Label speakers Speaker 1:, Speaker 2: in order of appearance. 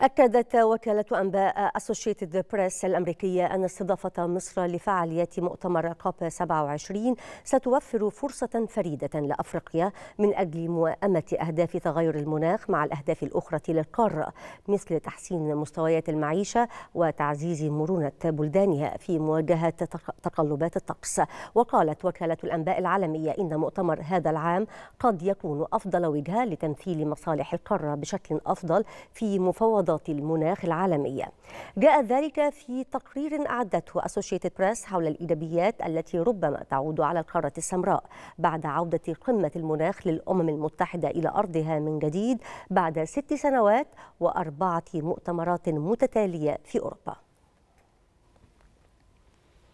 Speaker 1: أكدت وكالة أنباء أسوشيتد بريس الأمريكية أن استضافة مصر لفعاليات مؤتمر كوب 27 ستوفر فرصة فريدة لأفريقيا من أجل موائمة أهداف تغير المناخ مع الأهداف الأخرى للقارة مثل تحسين مستويات المعيشة وتعزيز مرونة بلدانها في مواجهة تقلبات الطقس وقالت وكالة الأنباء العالمية إن مؤتمر هذا العام قد يكون أفضل وجهة لتمثيل مصالح القارة بشكل أفضل في مفاوضات مفاوضات المناخ العالمية جاء ذلك في تقرير أعدته أسوشيتد بريس حول الإيجابيات التي ربما تعود على القارة السمراء بعد عودة قمة المناخ للأمم المتحدة إلى أرضها من جديد بعد ست سنوات وأربعة مؤتمرات متتالية في أوروبا